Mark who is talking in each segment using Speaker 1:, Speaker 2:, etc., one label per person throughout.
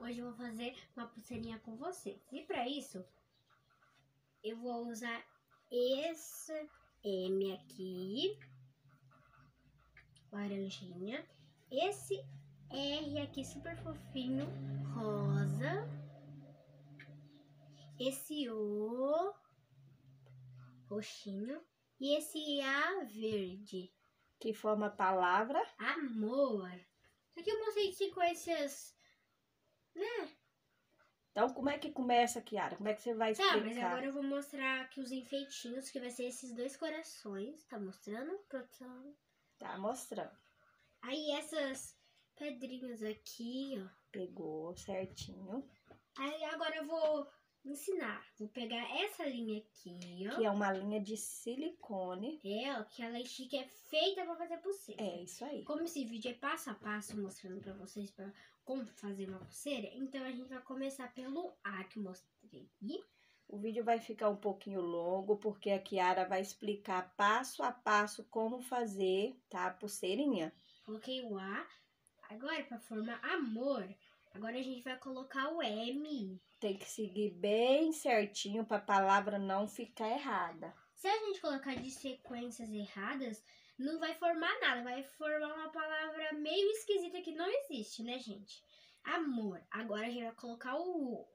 Speaker 1: hoje eu vou fazer uma pulseirinha com vocês. E para isso, eu vou usar esse M aqui, laranjinha, esse R aqui super fofinho, rosa, esse O, roxinho, e esse A verde.
Speaker 2: Que forma a palavra? Amor. Só que eu mostrei com esses então, como é que começa, Kiara? Como é que você vai explicar? Tá, mas agora eu
Speaker 1: vou mostrar aqui os enfeitinhos, que vai ser esses dois corações. Tá mostrando, produção? Tá mostrando. Aí essas pedrinhas aqui, ó. Pegou certinho. Aí agora eu vou ensinar. Vou pegar essa linha aqui, ó. Que é uma linha de silicone. É, ó, que ela é chique é feita pra fazer pulseira. É, isso aí. Como esse vídeo é passo a passo, mostrando pra vocês, pra como fazer uma
Speaker 2: pulseira, então a gente vai começar pelo A que eu mostrei. O vídeo vai ficar um pouquinho longo, porque a Kiara vai explicar passo a passo como fazer, tá, a pulseirinha. Coloquei o A. Agora, para formar amor, agora a gente vai colocar o M. Tem que seguir bem certinho para a palavra
Speaker 1: não ficar errada. Se a gente colocar de sequências erradas, não vai formar nada, vai formar uma palavra meio esquisita que não existe, né, gente? Amor. Agora a gente vai colocar o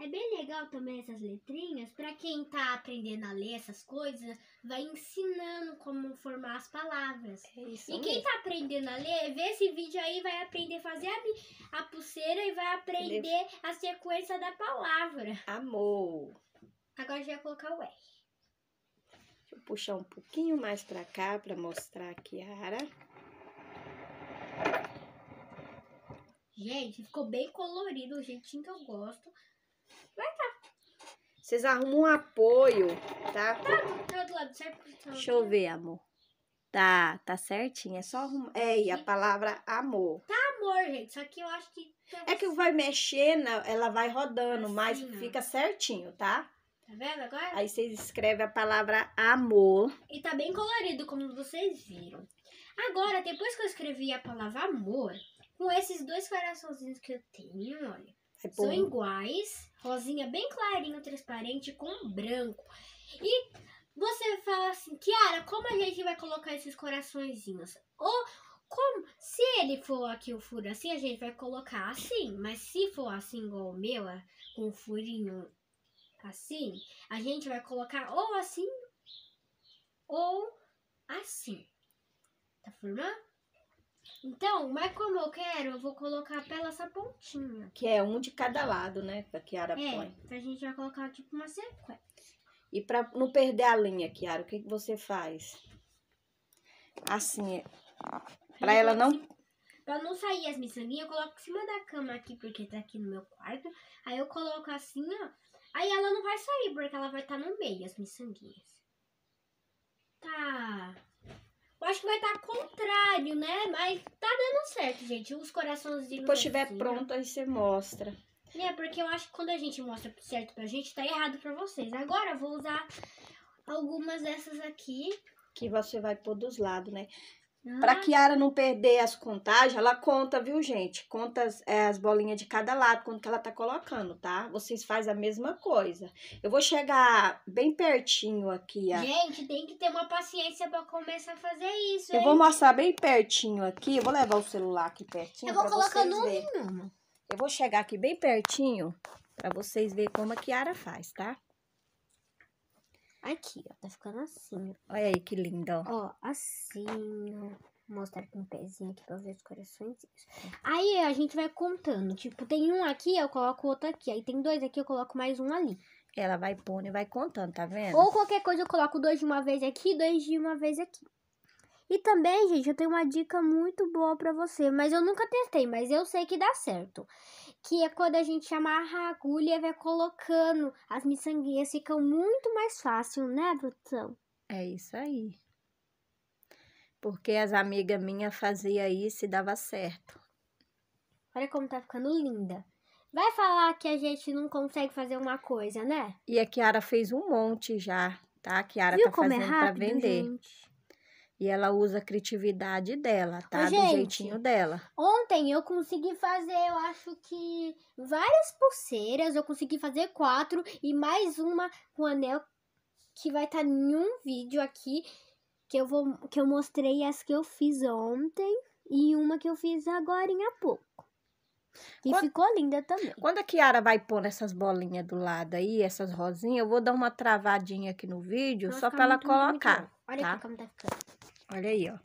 Speaker 1: é bem legal também essas letrinhas, para quem tá aprendendo a ler essas coisas, vai ensinando como formar as palavras. É e quem tá aprendendo a ler, vê esse vídeo aí, vai aprender a fazer a, a pulseira e vai aprender a sequência da palavra.
Speaker 2: Amor.
Speaker 1: Agora a gente vai colocar o R
Speaker 2: puxar um pouquinho mais pra cá pra mostrar aqui a ara.
Speaker 1: Gente, ficou bem colorido, o jeitinho que eu gosto. Vai
Speaker 2: tá. Vocês arrumam um apoio, tá?
Speaker 1: Tá, do lado certo. Deixa eu ver,
Speaker 2: amor. Tá, tá certinho, é só arrumar. É, e a palavra amor. Tá
Speaker 1: amor, gente, só que eu acho
Speaker 2: que... É que vai mexer, ela vai rodando, assim, mas fica certinho, tá?
Speaker 1: Tá vendo agora?
Speaker 2: Aí vocês escrevem a palavra amor.
Speaker 1: E tá bem colorido, como vocês viram. Agora, depois que eu escrevi a palavra amor, com esses dois coraçãozinhos que eu tenho, olha. É são iguais, rosinha bem clarinho, transparente, com branco. E você fala assim, Kiara, como a gente vai colocar esses coraçõezinhos? Ou como, se ele for aqui o furo assim, a gente vai colocar assim. Mas se for assim igual o meu, com o furinho assim, a gente vai colocar ou assim ou assim. Tá formando? Então, mas como eu quero, eu vou colocar pela essa pontinha.
Speaker 2: Que é um de cada lado, né? Que a Kiara é, põe.
Speaker 1: Então a gente vai colocar tipo uma
Speaker 2: sequência. E pra não perder a linha, Kiara, o que, que você faz? Assim, é, pra ela não...
Speaker 1: Pra não sair as miçanguinhas, eu coloco em cima da cama aqui, porque tá aqui no meu quarto. Aí eu coloco assim, ó. Aí ela não vai sair, porque ela vai estar tá no meio, as miçanguinhas. Tá. Eu acho que vai estar tá contrário, né? Mas tá dando certo, gente. Os coraçãozinhos. Depois estiver
Speaker 2: pronto, aí você mostra.
Speaker 1: É, porque eu acho que quando a gente mostra certo pra gente, tá errado pra
Speaker 2: vocês. Agora eu vou usar algumas dessas aqui. Que você vai pôr dos lados, né? Ah. que a Kiara não perder as contagens, ela conta, viu, gente? Conta as, é, as bolinhas de cada lado, quanto que ela tá colocando, tá? Vocês fazem a mesma coisa. Eu vou chegar bem pertinho aqui. Ó.
Speaker 1: Gente, tem que ter uma paciência para começar a fazer isso, Eu vou mostrar
Speaker 2: bem pertinho aqui. Eu vou levar o celular aqui pertinho Eu vou colocar no verem. Eu vou chegar aqui bem pertinho para vocês verem como é a Kiara faz, tá? Aqui, ó, tá ficando assim. Ó. Olha aí que lindo, ó. Ó, assim,
Speaker 1: ó mostrar com um pezinho aqui pra ver os corações. Aí a gente vai contando. Tipo, tem um aqui, eu coloco outro aqui. Aí tem dois aqui, eu coloco mais um ali. Ela vai
Speaker 2: pondo e vai contando, tá vendo? Ou qualquer
Speaker 1: coisa, eu coloco dois de uma vez aqui, dois de uma vez aqui. E também, gente, eu tenho uma dica muito boa pra você. Mas eu nunca testei, mas eu sei que dá certo que é quando a gente amarra a agulha e vai colocando. As miçanguinhas
Speaker 2: ficam muito mais fácil, né, Brutão? É isso aí. Porque as amigas minhas faziam isso e dava certo. Olha como tá ficando linda. Vai falar que a gente não consegue fazer uma coisa, né? E a Kiara fez um monte já, tá? A Kiara Viu tá é fazendo é rápido, pra vender. Gente? E ela usa a criatividade dela, tá? Ô, gente, Do jeitinho dela.
Speaker 1: Ontem eu consegui fazer, eu acho que várias pulseiras. Eu consegui fazer quatro e mais uma com anel que vai estar tá em um vídeo aqui que eu vou que eu mostrei as que eu fiz ontem e uma que eu fiz agora em pouco.
Speaker 2: E quando, ficou linda também. Quando a Kiara vai pôr essas bolinhas do lado aí, essas rosinhas, eu vou dar uma travadinha aqui no vídeo Nossa, só para ela colocar. Olha tá? aqui como tá ficando. Olha aí, ó.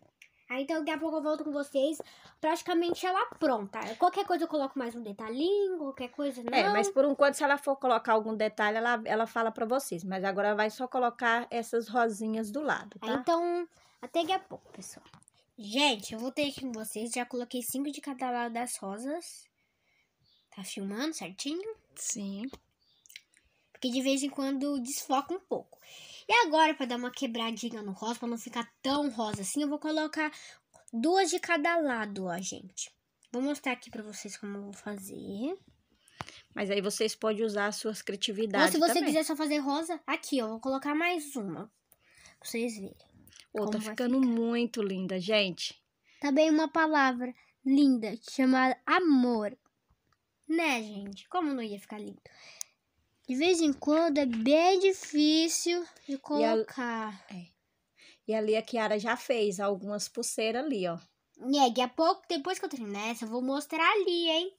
Speaker 1: Aí então daqui a pouco eu volto com vocês. Praticamente ela pronta. Qualquer coisa eu coloco mais um detalhinho, qualquer coisa é, não. É, mas por
Speaker 2: enquanto, se ela for colocar algum detalhe, ela, ela fala pra vocês. Mas agora vai só colocar essas rosinhas do lado, tá? então, até daqui a pouco, pessoal. Gente, eu voltei aqui com vocês. Já coloquei cinco de cada lado das rosas.
Speaker 1: Tá filmando certinho? Sim. Porque de vez em quando desfoca um pouco. E agora, para dar uma quebradinha no rosa, para não ficar tão rosa assim, eu vou colocar duas de cada lado, ó, gente. Vou mostrar aqui para vocês como
Speaker 2: eu vou fazer. Mas aí vocês podem usar suas criatividades Ou se você também. quiser só
Speaker 1: fazer rosa, aqui, ó, vou colocar mais uma. Pra vocês verem. Ô, tá ficando muito linda, gente. Também tá uma palavra linda chamada amor. Né, gente? Como não ia ficar lindo? De vez em quando é bem
Speaker 2: difícil de colocar. E, a, é. e ali a Kiara já fez algumas pulseiras ali, ó. E aí, a pouco, depois que eu terminar essa, eu vou mostrar ali, hein?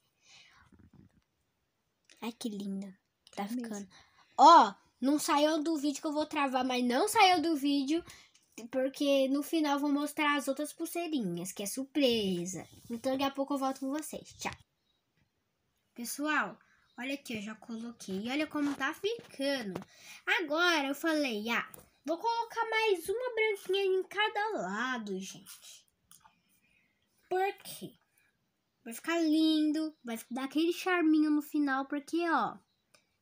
Speaker 1: Ai, que linda. Tá ficando. Mesmo. Ó, não saiu do vídeo que eu vou travar, mas não saiu do vídeo. Porque no final eu vou mostrar as outras pulseirinhas, que é surpresa. Então daqui a pouco eu volto com vocês. Tchau. Pessoal, Olha aqui, eu já coloquei. olha como tá ficando. Agora eu falei, ah, vou colocar mais uma branquinha em cada lado, gente. Por quê? Vai ficar lindo, vai dar aquele charminho no final, porque, ó,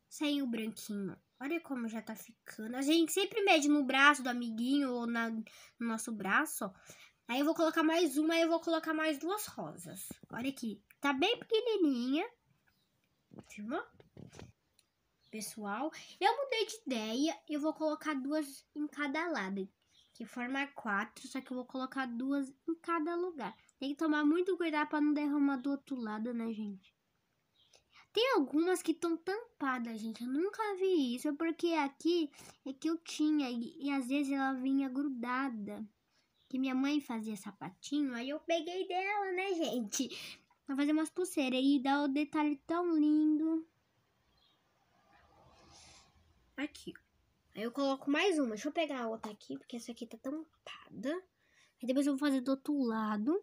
Speaker 1: saiu o branquinho. Olha como já tá ficando. A gente sempre mede no braço do amiguinho ou na, no nosso braço, ó. Aí eu vou colocar mais uma, e eu vou colocar mais duas rosas. Olha aqui, tá bem pequenininha última. Pessoal, eu mudei de ideia. Eu vou colocar duas em cada lado. Que forma quatro, só que eu vou colocar duas em cada lugar. Tem que tomar muito cuidado para não derramar do outro lado, né, gente? Tem algumas que estão tampadas, gente. Eu nunca vi isso, porque aqui é que eu tinha e, e às vezes ela vinha grudada. Que minha mãe fazia sapatinho, aí eu peguei dela, né, gente? Pra fazer umas pulseiras. E dá o um detalhe tão lindo. Aqui. Aí eu coloco mais uma. Deixa eu pegar a outra aqui, porque essa aqui tá tampada. Aí depois eu vou fazer do outro lado.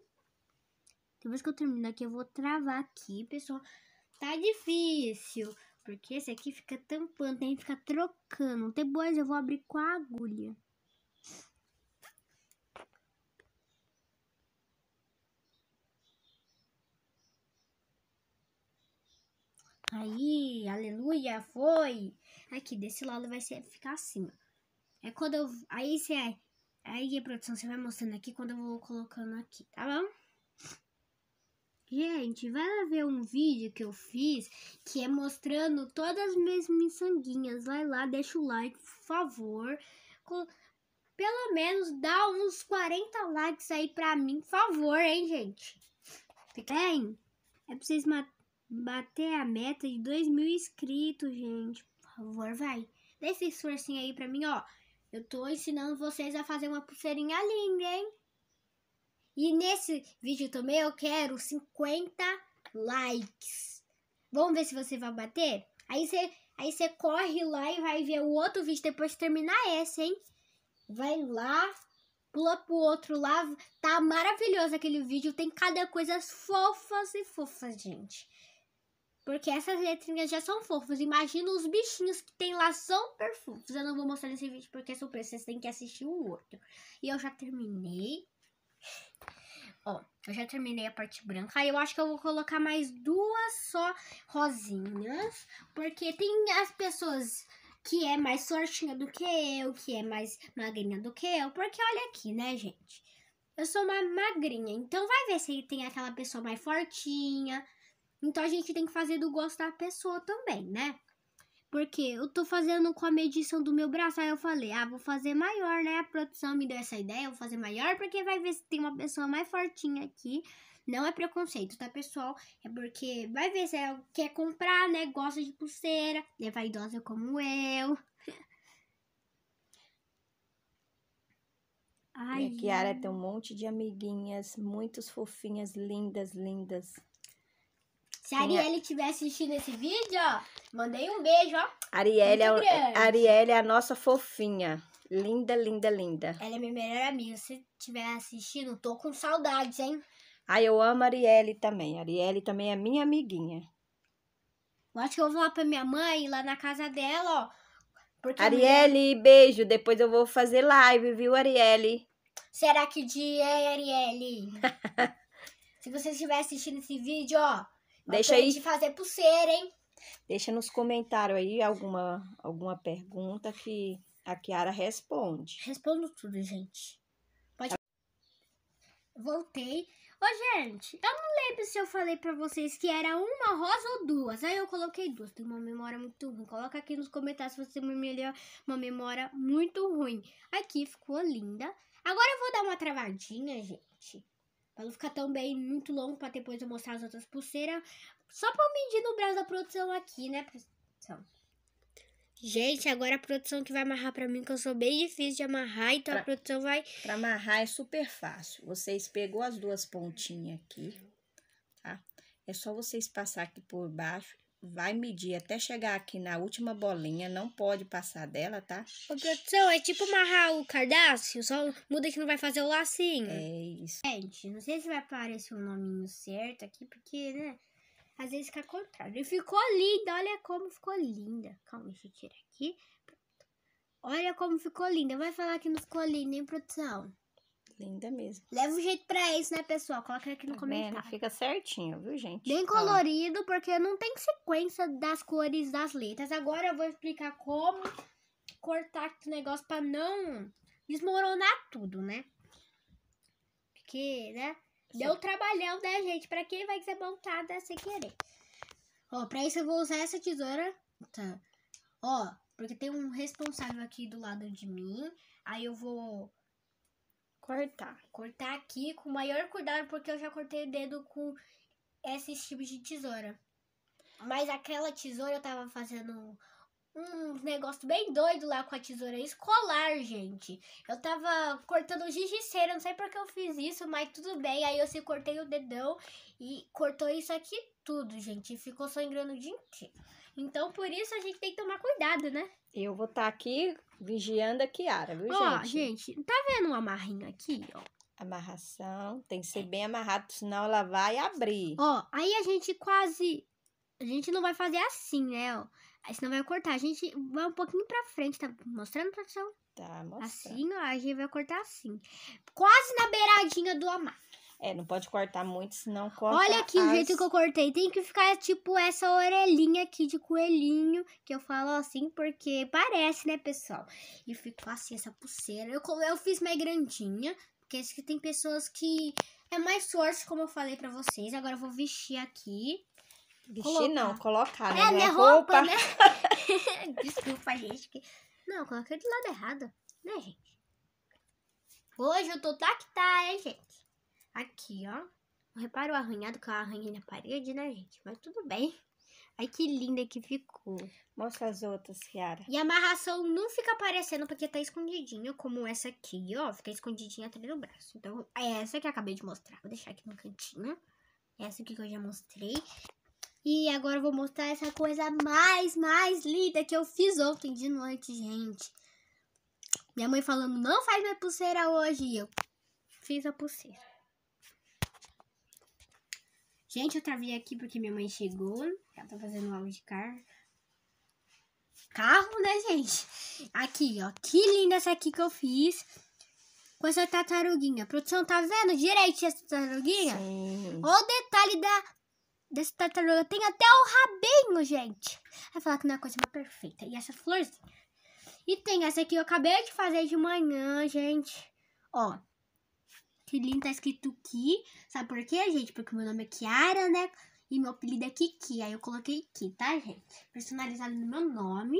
Speaker 1: Depois que eu terminar aqui, eu vou travar aqui, pessoal. Tá difícil, porque esse aqui fica tampando, tem que ficar trocando. Depois eu vou abrir com a agulha. Aí, aleluia, foi. Aqui, desse lado vai ser, ficar assim, É quando eu... Aí você... É, aí, produção, você vai mostrando aqui quando eu vou colocando aqui, tá bom? Gente, vai lá ver um vídeo que eu fiz que é mostrando todas as minhas sanguinhas. Vai lá, deixa o like, por favor. pelo menos dá uns 40 likes aí pra mim, por favor, hein, gente? Fiquem. É pra vocês matarem bater a meta de 2 mil inscritos, gente. Por favor, vai. Dê esse esforcinho aí pra mim, ó. Eu tô ensinando vocês a fazer uma pulseirinha linda, hein? E nesse vídeo também eu quero 50 likes. Vamos ver se você vai bater? Aí você aí você corre lá e vai ver o outro vídeo depois de terminar esse, hein? Vai lá, pula pro outro lá. Tá maravilhoso aquele vídeo. Tem cada coisa fofas e fofas, gente. Porque essas letrinhas já são fofas. Imagina os bichinhos que tem lá são perfumos. Eu não vou mostrar nesse vídeo porque é surpresa. Vocês têm que assistir o outro. E eu já terminei. Ó, eu já terminei a parte branca. Aí eu acho que eu vou colocar mais duas só rosinhas. Porque tem as pessoas que é mais sortinha do que eu, que é mais magrinha do que eu. Porque olha aqui, né, gente? Eu sou uma magrinha, então vai ver se tem aquela pessoa mais fortinha, então a gente tem que fazer do gosto da pessoa também, né? Porque eu tô fazendo com a medição do meu braço, aí eu falei, ah, vou fazer maior, né? A produção me deu essa ideia, vou fazer maior, porque vai ver se tem uma pessoa mais fortinha aqui. Não é preconceito, tá, pessoal? É porque vai ver se ela é quer é comprar, né? Gosta de pulseira, é né? vaidosa como eu.
Speaker 2: Ai, e a Kiara tem um monte de amiguinhas, muitos fofinhas, lindas, lindas. Se a é? Arielle
Speaker 1: estiver assistindo esse vídeo, ó, mandei um beijo, ó.
Speaker 2: Arielle é, Arielle é a nossa fofinha. Linda, linda, linda. Ela é minha melhor amiga. Se estiver assistindo, tô com saudades, hein? Ah, eu amo a Arielle também. A Arielle também é minha amiguinha. Eu acho que eu vou lá pra minha mãe, lá na casa dela, ó. Porque Arielle, beijo. Depois eu vou fazer live, viu, Arielle? Será que dia, é, Arielle? Se você estiver assistindo esse vídeo, ó, Deixa aí. De fazer pulseira, hein? Deixa nos comentários aí alguma, alguma pergunta que a Kiara responde. Respondo tudo, gente. Pode. Tá.
Speaker 1: Voltei. Ô, gente, eu não lembro se eu falei pra vocês que era uma rosa ou duas. Aí eu coloquei duas. Tem uma memória muito ruim. Coloca aqui nos comentários se você tem uma memória, uma memória muito ruim. Aqui ficou linda. Agora eu vou dar uma travadinha, gente. Pra não ficar tão bem muito longo pra depois eu mostrar as outras pulseiras. Só pra medir no braço da produção aqui, né, produção? Gente, agora a
Speaker 2: produção que vai amarrar pra mim, que eu sou bem difícil de amarrar, então pra, a produção vai... Pra amarrar é super fácil. Vocês pegou as duas pontinhas aqui, tá? É só vocês passar aqui por baixo vai medir até chegar aqui na última bolinha, não pode passar dela, tá?
Speaker 1: Ô, produção, é tipo amarrar o cardápio, só muda que não vai fazer o lacinho. É isso. Gente, não sei se vai aparecer o nominho certo aqui, porque, né, às vezes fica contrário. E ficou linda, olha como ficou linda. Calma, deixa eu tirar aqui. Olha como ficou linda. Vai falar que não ficou linda, hein, produção? Linda mesmo. Leva um jeito pra isso, né, pessoal? Coloca aqui no tá comentário. Vendo? Fica
Speaker 2: certinho, viu,
Speaker 1: gente? Bem colorido, Ó. porque não tem sequência das cores das letras. Agora eu vou explicar como cortar aqui o negócio pra não desmoronar tudo, né? Porque, né? Sim. Deu trabalhão, né, gente? Pra quem vai ser montada sem querer. Ó, pra isso eu vou usar essa tesoura. Tá. Ó, porque tem um responsável aqui do lado de mim. Aí eu vou cortar. Cortar aqui com o maior cuidado, porque eu já cortei o dedo com esses tipos de tesoura. Mas aquela tesoura eu tava fazendo um negócio bem doido lá com a tesoura escolar, gente. Eu tava cortando cera não sei porque eu fiz isso, mas tudo bem. Aí eu se cortei o dedão e cortou isso aqui tudo, gente. Ficou sangrando o dia inteiro. Então, por isso a gente tem que tomar cuidado, né? Eu vou estar tá
Speaker 2: aqui vigiando a Kiara, viu, ó, gente? Ó, gente, tá vendo uma amarrinho aqui, ó? Amarração, tem que ser bem amarrado, senão ela vai abrir. Ó, aí a gente quase...
Speaker 1: A gente não vai fazer assim, né, ó? Aí senão vai cortar. A gente vai um pouquinho pra frente, tá mostrando, produção? Tá mostrando. Assim, ó, a gente vai cortar assim. Quase na
Speaker 2: beiradinha do amarro. É, não pode cortar muito, senão corta. Olha aqui as... o jeito que eu
Speaker 1: cortei. Tem que ficar tipo essa orelhinha aqui de coelhinho, que eu falo assim porque parece, né, pessoal? E ficou assim essa pulseira. Eu, eu fiz mais grandinha, porque acho que tem pessoas que. É mais sorte, como eu falei pra vocês. Agora eu vou vestir aqui. Vestir colocar. não, colocar, né? É, minha é né, roupa, roupa né? Desculpa, gente. Que... Não, coloquei do lado errado, né, gente? Hoje eu tô tá que tá, hein, gente? Aqui, ó. Repara o arranhado que eu arranhei na parede, né, gente? Mas tudo bem. Ai, que linda que ficou. Mostra as outras, Kiara. E a amarração não fica aparecendo porque tá escondidinho, como essa aqui, ó. Fica escondidinha atrás do braço. Então, é essa que eu acabei de mostrar. Vou deixar aqui no cantinho. É essa aqui que eu já mostrei. E agora eu vou mostrar essa coisa mais, mais linda que eu fiz ontem de noite, gente. Minha mãe falando, não faz minha pulseira hoje. E eu fiz a pulseira. Gente, eu travei aqui porque minha mãe chegou. Ela tá fazendo aula de carro. Carro, né, gente? Aqui, ó. Que linda essa aqui que eu fiz. Com essa tartaruguinha. produção tá vendo direito essa tartaruguinha? Sim. Olha o detalhe da, dessa tartaruga. Tem até o rabinho, gente. Vai falar que não é coisa mais perfeita. E essa florzinha. E tem essa aqui eu acabei de fazer de manhã, gente. Ó. Que tá escrito Ki. Sabe por quê, gente? Porque meu nome é Kiara, né? E meu apelido é Kiki. Aí eu coloquei Ki, tá, gente? Personalizado no meu nome.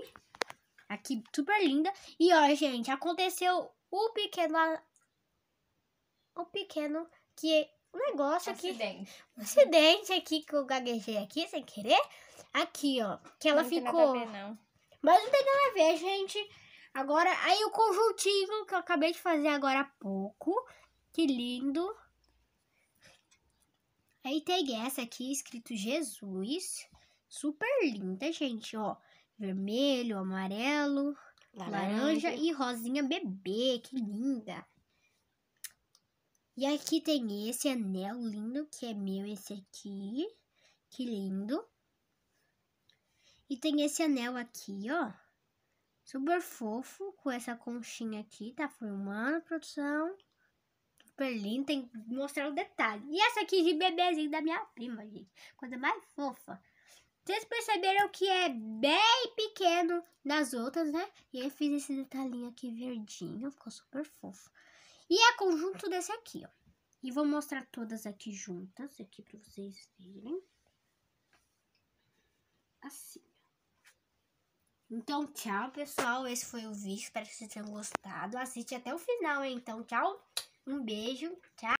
Speaker 1: Aqui, super linda. E ó, gente, aconteceu o pequeno. O pequeno que. o negócio acidente. aqui. Acidente. acidente aqui que eu gaguejei aqui sem querer. Aqui, ó. Que ela não ficou. Tem nada a ver, não. Mas não tem nada a ver, gente. Agora, aí o conjuntinho que eu acabei de fazer agora há pouco. Que lindo. Aí tem essa aqui escrito Jesus. Super linda, gente, ó. Vermelho, amarelo, laranja, laranja e rosinha bebê. Que linda. E aqui tem esse anel lindo, que é meu esse aqui. Que lindo. E tem esse anel aqui, ó. Super fofo, com essa conchinha aqui, tá formando produção super linda, tem que mostrar o um detalhe. E essa aqui de bebezinho da minha prima, gente. Coisa mais fofa. Vocês perceberam que é bem pequeno nas outras, né? E eu fiz esse detalhinho aqui verdinho, ficou super fofo. E é conjunto desse aqui, ó. E vou mostrar todas aqui juntas, aqui pra vocês verem. Assim. Então, tchau, pessoal. Esse foi o vídeo. Espero que vocês tenham gostado. Assiste até o final, hein? Então, tchau. Um beijo, tchau.